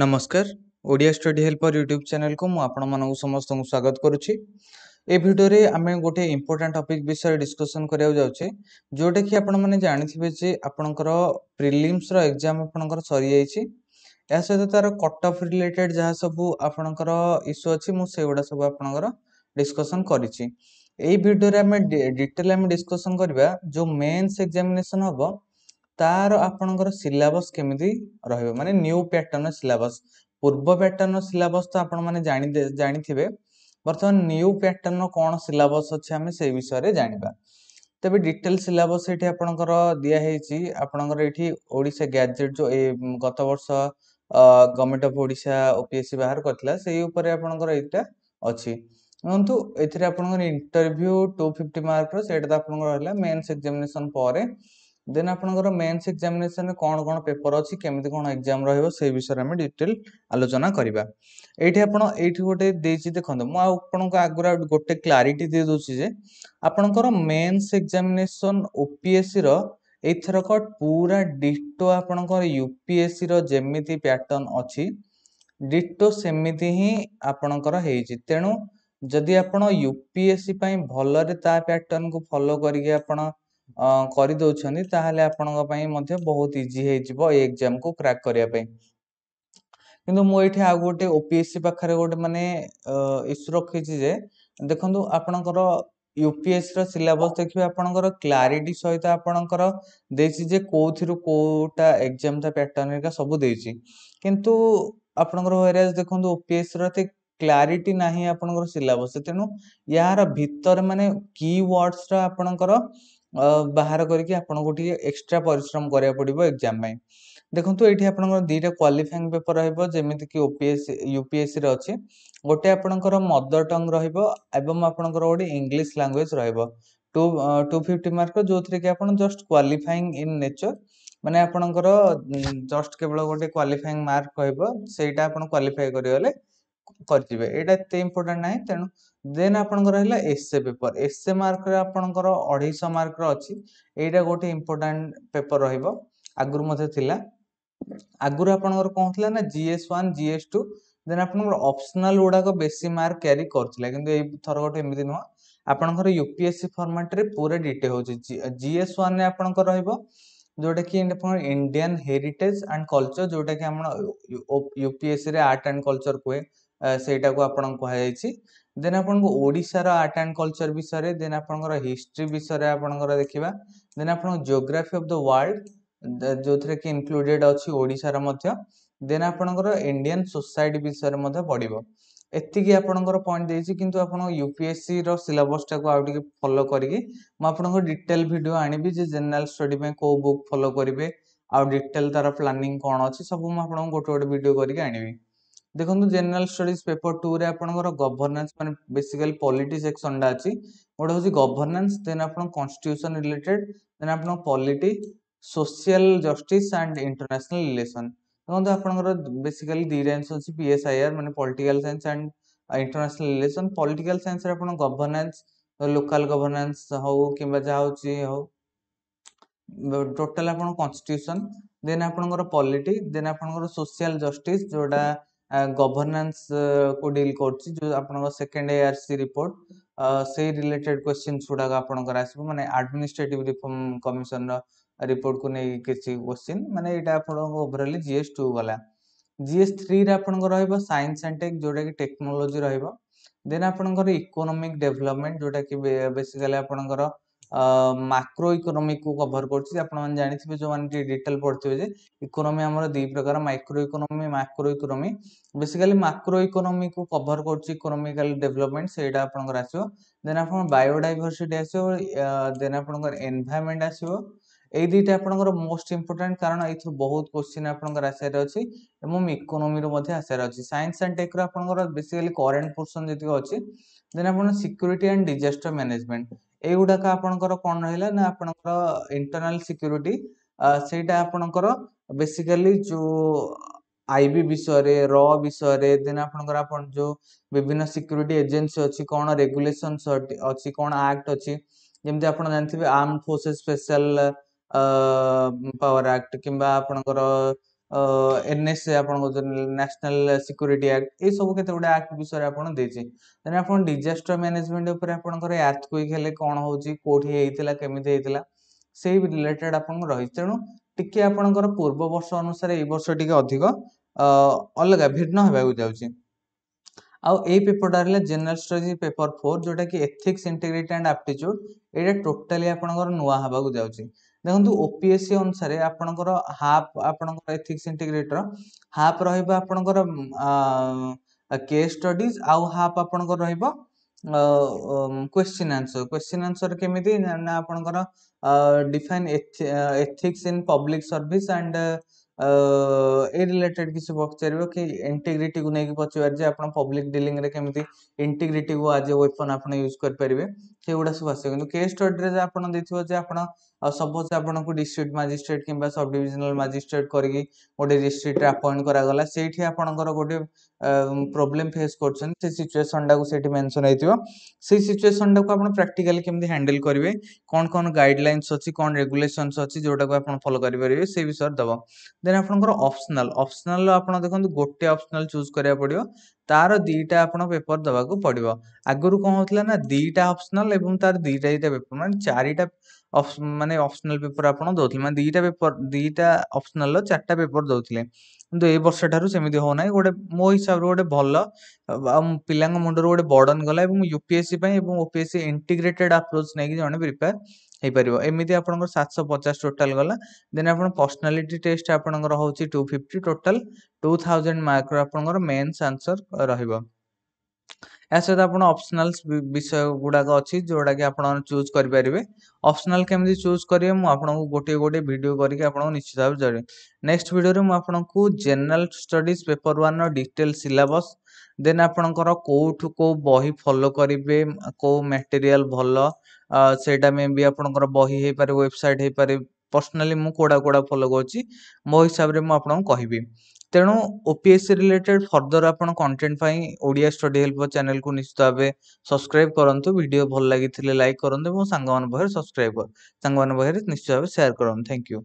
ନମସ୍କାର Odia study helper YouTube ଚ୍ୟାନେଲ୍କୁ ମୁଁ ଆପଣମାନଙ୍କୁ ସମସ୍ତଙ୍କୁ ସ୍ୱାଗତ କରୁଛି ଏ ଭିଡ଼ିଓରେ ଆମେ ଗୋଟେ ଇମ୍ପୋର୍ଟାଣ୍ଟ ଟପିକ୍ ବିଷୟରେ ଡିସ୍କସନ୍ କରିବାକୁ ଯାଉଛେ ଯେଉଁଟାକି ଆପଣମାନେ ଜାଣିଥିବେ ଯେ ଆପଣଙ୍କର ପ୍ରିଲିମ୍ସର ଏକ୍ଜାମ୍ ଆପଣଙ୍କର ସରିଯାଇଛି ଏହା ସହିତ ତା'ର କଟ୍ ଅଫ୍ ରିଲେଟେଡ୍ ଯାହା ସବୁ ଆପଣଙ୍କର ଇସ୍ୟୁ ଅଛି ମୁଁ ସେଗୁଡ଼ା ସବୁ ଆପଣଙ୍କର ଡିସ୍କସନ୍ କରିଛି ଏଇ ଭିଡ଼ିଓରେ ଆମେ ଡିଟେଲ୍ ଆମେ ଡିସ୍କସନ୍ କରିବା ଯେଉଁ ମେନ୍ସ ଏକ୍ଜାମିନେସନ୍ ହେବ ତାର ଆପଣଙ୍କର ସିଲାବସ୍ କେମିତି ରହିବ ମାନେ ନ୍ୟୁ ପ୍ୟାଟର୍ଣ୍ଣର ସିଲାବସ୍ ପୂର୍ବ ପ୍ୟାଟର୍ଣ୍ଣର ସିଲାବସ୍ ତ ଆପଣମାନେ ଜାଣି ଜାଣିଥିବେ ବର୍ତ୍ତମାନ ନ୍ୟୁ ପ୍ୟାଟର୍ଣ୍ଣର କ'ଣ ସିଲାବସ୍ ଅଛି ଆମେ ସେଇ ବିଷୟରେ ଜାଣିବା ତେବେ ଡିଟେଲ ସିଲାବସ୍ ଏଠି ଆପଣଙ୍କର ଦିଆହେଇଛି ଆପଣଙ୍କର ଏଠି ଓଡ଼ିଶା ଗ୍ୟାଜେଟ୍ ଯେଉଁ ଗତ ବର୍ଷ ଗଭର୍ଣ୍ଣମେଣ୍ଟ ଅଫ୍ ଓଡ଼ିଶା ଓପିଏସ୍ସି ବାହାର କରିଥିଲା ସେଇ ଉପରେ ଆପଣଙ୍କର ଏଇଟା ଅଛି ଦେଖନ୍ତୁ ଏଥିରେ ଆପଣଙ୍କର ଇଣ୍ଟରଭ୍ୟୁ ଟୁ ଫିଫ୍ଟି ମାର୍କର ସେଇଟା ତ ଆପଣଙ୍କର ରହିଲା ମେନ୍ସ ଏକ୍ଜାମିନେସନ୍ ପରେ ଦେନ୍ ଆପଣଙ୍କର ମେନ୍ସ ଏକ୍ଜାମିନେସନରେ କ'ଣ କ'ଣ ପେପର ଅଛି କେମିତି କ'ଣ ଏକ୍ଜାମ୍ ରହିବ ସେଇ ବିଷୟରେ ଆମେ ଡିଟେଲ୍ ଆଲୋଚନା କରିବା ଏଇଠି ଆପଣ ଏଇଠି ଗୋଟେ ଦେଇଛି ଦେଖନ୍ତୁ ମୁଁ ଆଉ ଆପଣଙ୍କୁ ଆଗରୁ ଗୋଟେ କ୍ଲାରିଟି ଦେଇଦେଉଛି ଯେ ଆପଣଙ୍କର ମେନ୍ସ ଏକ୍ଜାମିନେସନ୍ ଓପିଏସ୍ସିର ଏଇଥରକ ପୁରା ଡିଟୋ ଆପଣଙ୍କର ୟୁପିଏସ୍ସିର ଯେମିତି ପ୍ୟାଟର୍ନ ଅଛି ଡିଟୋ ସେମିତି ହିଁ ଆପଣଙ୍କର ହେଇଛି ତେଣୁ ଯଦି ଆପଣ ୟୁପିଏସ୍ସି ପାଇଁ ଭଲରେ ତା ପ୍ୟାଟର୍ନକୁ ଫଲୋ କରିକି ଆପଣ କରିଦେଉଛନ୍ତି ତାହେଲେ ଆପଣଙ୍କ ପାଇଁ ମଧ୍ୟ ବହୁତ ଇଜି ହେଇଯିବ ଏଇ ଏକ୍ଜାମ୍କୁ କ୍ରାକ୍ କରିବା ପାଇଁ କିନ୍ତୁ ମୁଁ ଏଇଠି ଆଉ ଗୋଟେ ଓ ପି ଏସ୍ ସି ପାଖରେ ଗୋଟେ ମାନେ ଇସ୍ୟୁ ରଖିଛି ଯେ ଦେଖନ୍ତୁ ଆପଣଙ୍କର ୟୁପିଏସ୍ସିର ସିଲାବସ୍ ଦେଖିବେ ଆପଣଙ୍କର କ୍ଲାରିଟି ସହିତ ଆପଣଙ୍କର ଦେଇଛି ଯେ କେଉଁଥିରୁ କେଉଁଟା ଏକ୍ଜାମ୍ ତା ପ୍ୟାଟର୍ନ ହେରିକା ସବୁ ଦେଇଛି କିନ୍ତୁ ଆପଣଙ୍କର ୱେରାଜ୍ ଦେଖନ୍ତୁ ଓପିଏସ୍ସିର ଏତେ କ୍ଲାରିଟି ନାହିଁ ଆପଣଙ୍କର ସିଲାବସ୍ ତେଣୁ ଏହାର ଭିତରେ ମାନେ କି ୱାର୍ଡ଼ସ୍ର ଆପଣଙ୍କର ବାହାର କରିକି ଆପଣଙ୍କୁ ଟିକେ ଏକ୍ସଟ୍ରା ପରିଶ୍ରମ କରିବାକୁ ପଡ଼ିବ ଏକ୍ଜାମ୍ ପାଇଁ ଦେଖନ୍ତୁ ଏଇଠି ଆପଣଙ୍କର ଦୁଇଟା କ୍ୱାଲିଫାଇଂ ପେପର୍ ରହିବ ଯେମିତିକି O P S U P S ଅଛି ଗୋଟେ ଆପଣଙ୍କର ମଦର ଟଙ୍ଗ୍ ରହିବ ଏବଂ ଆପଣଙ୍କର ଗୋଟେ ଇଂଲିଶ ଲାଙ୍ଗୁଏଜ୍ ରହିବ ଟୁ ଟୁ ଫିଫ୍ଟି ମାର୍କର ଯେଉଁଥିରେ କି ଆପଣ ଜଷ୍ଟ କ୍ୱାଲିଫାଇଂ ଇନ୍ ନେଚର୍ ମାନେ ଆପଣଙ୍କର ଜଷ୍ଟ କେବଳ ଗୋଟେ କ୍ୱାଲିଫାଇଂ ମାର୍କ ରହିବ ସେଇଟା ଆପଣ କ୍ୱାଲିଫାଏ କରିଗଲେ କରିଯିବେ ଏଇଟା ଏତେ ଇମ୍ପୋର୍ଟାଣ୍ଟ ନାହିଁ ତେଣୁ ଦେନ୍ ଆପଣଙ୍କର ହେଲା ଏସ୍ଏ ପେପର୍ ଏସ୍ଏ ମାର୍କରେ ଆପଣଙ୍କର ଅଢ଼େଇଶହ ମାର୍କର ଅଛି ଏଇଟା ଗୋଟେ ଇମ୍ପୋର୍ଟାଣ୍ଟ ପେପର୍ ରହିବ ଆଗରୁ ମଧ୍ୟ ଥିଲା ଆଗରୁ ଆପଣଙ୍କର କ'ଣ ଥିଲା ନା GS one GS two then ଆପଣଙ୍କର ଅପସନାଲ୍ ଗୁଡ଼ାକ ବେଶୀ ମାର୍କ କ୍ୟାରି କରୁଥିଲା କିନ୍ତୁ ଏଇ ଥର ଗୋଟେ ଏମିତି ନୁହଁ ଆପଣଙ୍କର ୟୁପିଏସସି ଫର୍ମାଟ୍ରେ ପୁରା ଡିଟେ ହେଉଛି ଜିଏସ୍ ୱାନ୍ରେ ଆପଣଙ୍କର ରହିବ ଯେଉଁଟାକି ଆପଣଙ୍କର ଇଣ୍ଡିଆନ୍ ହେରିଟେଜ୍ ଆଣ୍ଡ କଲଚର୍ ଯେଉଁଟାକି ଆମର ୟୁପିଏସ୍ସିରେ ଆର୍ଟ ଆଣ୍ଡ କଲଚର୍ କୁହେ ସେଇଟାକୁ ଆପଣଙ୍କୁ କୁହାଯାଇଛି ଦେନ୍ ଆପଣଙ୍କୁ ଓଡ଼ିଶାର ଆର୍ଟ ଆଣ୍ଡ କଲଚର ବିଷୟରେ ଦେନ୍ ଆପଣଙ୍କର ହିଷ୍ଟ୍ରି ବିଷୟରେ ଆପଣଙ୍କର ଦେଖିବା ଦେନ୍ ଆପଣଙ୍କ ଜିଓଗ୍ରାଫି ଅଫ୍ ଦ ୱାର୍ଲଡ ଯେଉଁଥିରେ କି ଇନକ୍ଲୁଡେଡ୍ ଅଛି ଓଡ଼ିଶାର ମଧ୍ୟ ଦେନ୍ ଆପଣଙ୍କର ଇଣ୍ଡିଆନ୍ ସୋସାଇଟି ବିଷୟରେ ମଧ୍ୟ ପଡ଼ିବ ଏତିକି ଆପଣଙ୍କର ପଏଣ୍ଟ ଦେଇଛି କିନ୍ତୁ ଆପଣ ୟୁପିଏସ୍ସିର ସିଲାବସ୍ଟାକୁ ଆଉ ଟିକେ ଫଲୋ କରିକି ମୁଁ ଆପଣଙ୍କ ଡିଟେଲ୍ ଭିଡ଼ିଓ ଆଣିବି ଯେ ଜେନେରାଲ୍ ଷ୍ଟଡି ପାଇଁ କେଉଁ ବୁକ୍ ଫଲୋ କରିବେ ଆଉ ଡିଟେଲ୍ ତାର ପ୍ଲାନିଂ କ'ଣ ଅଛି ସବୁ ମୁଁ ଆପଣଙ୍କୁ ଗୋଟେ ଗୋଟେ ଭିଡ଼ିଓ କରିକି ଆଣିବି ଦେଖନ୍ତୁ ଜେନେରାଲ ଷ୍ଟଡିଜ୍ ପେପର ଟୁରେ ଆପଣଙ୍କର ଗଭର୍ନାନ୍ସ ମାନେ ବେସିକାଲି ପଲିଟି ସେକ୍ସନଟା ଅଛି ଗୋଟେ ହେଉଛି ଗଭର୍ନାନ୍ସ ଦେନ୍ ଆପଣ କନଷ୍ଟିଟ୍ୟୁସନ୍ ରିଲେଟେଡ୍ ଦେନ୍ ଆପଣ polity social justice and international relation ଦେଖନ୍ତୁ ଆପଣଙ୍କର ବେସିକାଲି ଦୁଇଟା ଜିନିଷ ଅଛି ପିଏସ୍ଆଇଆର୍ ମାନେ political science and international relation political ସାଇନ୍ସରେ ଆପଣ ଗଭର୍ନାନ୍ସ ଲୋକାଲ ଗଭର୍ନାନ୍ସ ହଉ କିମ୍ବା ଯାହା ହେଉଛି ହଉ ଟୋଟାଲ ଆପଣ କନଷ୍ଟିଟ୍ୟୁସନ୍ ଦେନ୍ ଆପଣଙ୍କର ପଲିଟି ଦେନ୍ ଆପଣଙ୍କର ସୋସିଆଲ ଜଷ୍ଟିସ୍ ଯେଉଁଟା ଗଭର୍ନାନ୍ସକୁ ଡିଲ୍ କରୁଛି ଯେଉଁ ଆପଣଙ୍କ second A R C report ସେଇ ରିଲେଟେଡ଼୍ କ୍ୱେଶ୍ଚିନ୍ସ ଗୁଡ଼ାକ ଆପଣଙ୍କର ଆସିବ ମାନେ ଆଡ଼ମିନିଷ୍ଟ୍ରେଟିଭ୍ ରିଫର୍ମ କମିଶନର ରିପୋର୍ଟକୁ ନେଇ କିଛି କ୍ୱେଶ୍ଚିନ୍ ମାନେ ଏଇଟା ଆପଣଙ୍କ ଓଭରାଲି ଜି ଏସ୍ ଟୁ ଗଲା ଜି ଏସ୍ ଥ୍ରୀରେ ଆପଣଙ୍କ ରହିବ ସାଇନ୍ସ ଆଣ୍ଡ ଟେକ୍ ଯେଉଁଟାକି ଟେକ୍ନୋଲୋଜି ରହିବ ଦେନ୍ ଆପଣଙ୍କର ଇକୋନୋମିକ୍ ଡେଭଲପମେଣ୍ଟ ଯେଉଁଟାକି ବେସିକାଲି ଆପଣଙ୍କର ମାକ୍ରୋଇକୋନୋମି କୁ କଭର କରୁଛି ଆପଣମାନେ ଜାଣିଥିବେ ଯେଉଁମାନେ ଟିକେ ଡିଟେଲ ପଢ଼ିଥିବେ ଯେ ଇକୋନୋମି ଆମର ଦୁଇ ପ୍ରକାର ମାଇକ୍ରୋଇକୋନୋମି ମାକ୍ରୋଇକୋନୋମି ବେସିକାଲି ମାକ୍ରୋ କୁ କଭର କରୁଛି ଇକୋନୋମିକାଲ ଡେଭଲପମେଣ୍ଟ ସେଇଟା ଆପଣଙ୍କର ଆସିବ ଦେନ୍ ଆପଣ ବାୟୋଡାଇଭରସିଟି ଆସିବ ଦେନ୍ ଆପଣଙ୍କର ଏନଭାରମେଣ୍ଟ ଆସିବ ଏଇ ଦୁଇଟା ଆପଣଙ୍କର ମୋଷ୍ଟ ଇମ୍ପୋର୍ଟାଣ୍ଟ କାରଣ ଏଇଥିରୁ ବହୁତ କ୍ୱେଶ୍ଚିନ୍ ଆପଣଙ୍କର ଆସିବାର ଅଛି ଏବଂ ଇକୋନୋମିରୁ ମଧ୍ୟ ଆସିବାର ଅଛି ସାଇନ୍ସ ଆଣ୍ଡ ଟେକ୍ ଟେକ୍ରୁ ଆପଣଙ୍କର ବେସିକାଲି କରେଣ୍ଟ ପୋର୍ସନ୍ ଯେତିକି ଅଛି ଦେନ୍ ଆପଣ ସିକ୍ୟୁରିଟି ଆଣ୍ଡ ଡିଜାଷ୍ଟର ମ୍ୟାନେଜମେଣ୍ଟ ଏଇଗୁଡ଼ାକ ଆପଣଙ୍କର କ'ଣ ରହିଲା ନା ଆପଣଙ୍କର ଇଣ୍ଟରନାଲ ସିକ୍ୟୁରିଟି ସେଇଟା ଆପଣଙ୍କର ବେସିକାଲି ଯେଉଁ ଆଇବି ବିଷୟରେ ର ବିଷୟରେ ଦେନ୍ ଆପଣଙ୍କର ଆପଣ ଯେଉଁ ବିଭିନ୍ନ ସିକ୍ୟୁରିଟି ଏଜେନ୍ସି ଅଛି କ'ଣ ରେଗୁଲେସନ୍ସ ଅଛି କ'ଣ ଆକ୍ଟ ଅଛି ଯେମିତି ଆପଣ ଜାଣିଥିବେ arm forces special power act କିମ୍ବା ଆପଣଙ୍କର ଏନ୍ଏସ୍ଏ ଆପଣ କହୁଛନ୍ତି ନ୍ୟାସନାଲ୍ ସିକ୍ୟୁରିଟି ଆକ୍ଟ ଏଇସବୁ କେତେ ଗୁଡ଼ିଏ ଆକ୍ଟ ବିଷୟରେ ଆପଣ ଦେଇଛି ଦେନ୍ ଆପଣ ଡିଜାଷ୍ଟର ମ୍ୟାନେଜମେଣ୍ଟ ଉପରେ ଆପଣଙ୍କର ଆର୍ଥ କୁଇକ୍ ହେଲେ କ'ଣ ହେଉଛି କେଉଁଠି ହେଇଥିଲା କେମିତି ହେଇଥିଲା ସେଇ ରିଲେଟେଡ୍ ଆପଣଙ୍କର ରହିଛି ତେଣୁ ଟିକେ ଆପଣଙ୍କର ପୂର୍ବ ବର୍ଷ ଅନୁସାରେ ଏଇ ବର୍ଷ ଟିକେ ଅଧିକ ଅଲଗା ଭିନ୍ନ ହେବାକୁ ଯାଉଛି ଆଉ ଏଇ ପେପରଟା ହେଲା ଜେନେରାଲ ଷ୍ଟ୍ରାଟେଜି ପେପର ଫୋର୍ ଯେଉଁଟାକି ଏଥିକ୍ସ ଇଣ୍ଟିଗ୍ରିଟି ଆଣ୍ଡ ଆପ୍ଟିଚ୍ୟୁଡ୍ ଏଇଟା ଟୋଟାଲି ଆପଣଙ୍କର ନୂଆ ହେବାକୁ ଯାଉଛି ଦେଖନ୍ତୁ ଓ ପି ଏସ୍ ସି ଅନୁସାରେ ଆପଣଙ୍କର ହାଫ୍ ଆପଣଙ୍କର ଏଥିକ୍ସ ଇଣ୍ଟିଗ୍ରେଟର ହାଫ୍ ରହିବ ଆପଣଙ୍କର କେସ୍ ଷ୍ଟଡ଼ିଜ୍ ଆଉ ହାଫ୍ ଆପଣଙ୍କର ରହିବ କ୍ୱେଶ୍ଚିନ୍ ଆନ୍ସର୍ କ୍ୱେଶ୍ଚିନ୍ ଆନ୍ସର୍ କେମିତି ନା ଆପଣଙ୍କର define ethics in public service and a related କିଛି ପଚାରିବ କି ଇଣ୍ଟିଗ୍ରିଟିକୁ ନେଇକି ପଚାରିବାର ଯେ ଆପଣ ପବ୍ଲିକ୍ ଡିଲିଂରେ କେମିତି ଇଣ୍ଟିଗ୍ରିଟିକୁ ଆଜ୍ ଏ ୱେପନ୍ ଆପଣ ୟୁଜ୍ କରିପାରିବେ ସେଗୁଡ଼ା ସବୁ ଆସିବ କିନ୍ତୁ କେସ୍ ଷ୍ଟଡ଼ିରେ ଆପଣ ଦେଇଥିବ ଯେ ଆପଣ ଆଉ ସପୋଜ୍ ଆପଣଙ୍କୁ ଡିଷ୍ଟ୍ରିକ୍ଟ ମାଜିଷ୍ଟ୍ରେଟ୍ କିମ୍ବା ସବ୍ ଡିଭିଜନାଲ୍ ମାଜିଷ୍ଟ୍ରେଟ୍ କରିକି ଗୋଟେ ଡିଷ୍ଟ୍ରିକ୍ଟରେ ଆପଏଣ୍ଟ କରାଗଲା ସେଇଠି ଆପଣଙ୍କର ଗୋଟେ ପ୍ରୋବ୍ଲେମ୍ ଫେସ୍ କରୁଛନ୍ତି ସେ ସିଚୁଏସନ୍ଟାକୁ ସେଇଠି ମେନସନ୍ ହେଇଥିବ ସେଇ ସିଚୁଏସନ୍ଟାକୁ ଆପଣ ପ୍ରାକ୍ଟିକାଲି କେମିତି ହ୍ୟାଣ୍ଡେଲ୍ କରିବେ କ'ଣ କ'ଣ ଗାଇଡ଼ଲାଇନ୍ସ ଅଛି କ'ଣ ରେଗୁଲେସନ୍ସ ଅଛି ଯେଉଁଟାକୁ ଆପଣ ଫଲୋ କରିପାରିବେ ସେଇ ବିଷୟରେ ଦେବ ଦେନ୍ ଆପଣଙ୍କର ଅପ୍ସନାଲ୍ ଅପ୍ସନାଲ୍ ଆପଣ ଦେଖନ୍ତୁ ଗୋଟେ ଅପ୍ସନାଲ୍ ଚୁଜ୍ କରିବାକୁ ପଡ଼ିବ ତାର ଦିଟା ଆପଣ ପେପର ଦବାକୁ ପଡ଼ିବ ଆଗରୁ କ'ଣ ହଉଥିଲା ନା ଦିଟା ଅପ୍ସନାଲ ଏବଂ ତାର ଦିଟା ଦିଟା ପେପର ମାନେ ଚାରିଟା ମାନେ ଅପ୍ସନାଲ ପେପର ଆପଣ ଦଉଥିଲେ ମାନେ ଦିଟା ପେପର ଦୁଇଟା ଅପ୍ସନାଲର ଚାରିଟା ପେପର ଦଉଥିଲେ କିନ୍ତୁ ଏଇ ବର୍ଷଠାରୁ ସେମିତି ହେଉନାହିଁ ଗୋଟେ ମୋ ହିସାବରେ ଗୋଟେ ଭଲ ଆଉ ପିଲାଙ୍କ ମୁଣ୍ଡରୁ ଗୋଟେ ବର୍ଡ଼ନ୍ ଗଲା ଏବଂ ୟୁ ପି ଏସ୍ ସି ପାଇଁ ଏବଂ O P S C integrated approach ନେଇକି ଜଣେ ପ୍ରିପେୟାର୍ ହେଇପାରିବ ଏମିତି ଆପଣଙ୍କର ସାତଶହ ପଚାଶ ଟୋଟାଲ୍ ଗଲା ଦେନ୍ ଆପଣ ପର୍ସନାଲିଟି ଟେଷ୍ଟ ଆପଣଙ୍କର ହେଉଛି two fifty total two thousand ମାର୍କର ଆପଣଙ୍କର ମେନ୍ସ ଆନ୍ସର୍ ରହିବ ଏହା ସହିତ ଆପଣ ଅପସନାଲ ବିଷୟ ଗୁଡ଼ାକ ଅଛି ଯେଉଁଟାକି ଆପଣ ଚୁଜ୍ କରିପାରିବେ ଅପସନାଲ କେମିତି ଚୁଜ୍ କରିବେ ମୁଁ ଆପଣଙ୍କୁ ଗୋଟିଏ ଗୋଟିଏ ଭିଡ଼ିଓ କରିକି ଆପଣଙ୍କୁ ନିଶ୍ଚିତ ଭାବେ ଜଣାଇବି ନେକ୍ସଟ ଭିଡ଼ିଓରେ ମୁଁ ଆପଣଙ୍କୁ ଜେନେରାଲ ଷ୍ଟଡ଼ିଜ୍ ପେପର ୱାନ୍ର ଡିଟେଲ ସିଲାବସ୍ ଦେନ୍ ଆପଣଙ୍କର କେଉଁଠୁ କେଉଁ ବହି ଫଲୋ କରିବେ କେଉଁ ମେଟେରିଆଲ ଭଲ ସେଇଟା ମେ ବି ଆପଣଙ୍କର ବହି ହେଇପାରିବ ୱେବସାଇଟ୍ ହେଇପାରେ ପର୍ସନାଲି ମୁଁ କୋଉଟା କୋଉଟା ଫଲୋ କରୁଛି ମୋ ହିସାବରେ ମୁଁ ଆପଣଙ୍କୁ କହିବି ତେଣୁ O P S C related further ଆପଣ କଣ୍ଟେଣ୍ଟ୍ ପାଇଁ ଓଡ଼ିଆ ଷ୍ଟଡ଼ି ହେଲ୍ପର ଚ୍ୟାନେଲ୍କୁ ନିଶ୍ଚିତ ଭାବେ ସବସ୍କ୍ରାଇବ୍ କରନ୍ତୁ ଭିଡ଼ିଓ ଭଲ ଲାଗିଥିଲେ ଲାଇକ୍ କରନ୍ତୁ ଏବଂ ସାଙ୍ଗମାନଙ୍କ ପାଖରେ ସବସ୍କ୍ରାଇବ୍ ସାଙ୍ଗମାନଙ୍କ ପାଖରେ ନିଶ୍ଚିତ ଭାବେ ସେୟାର୍ କରନ୍ତୁ ଥ୍ୟାଙ୍କ୍ ୟୁ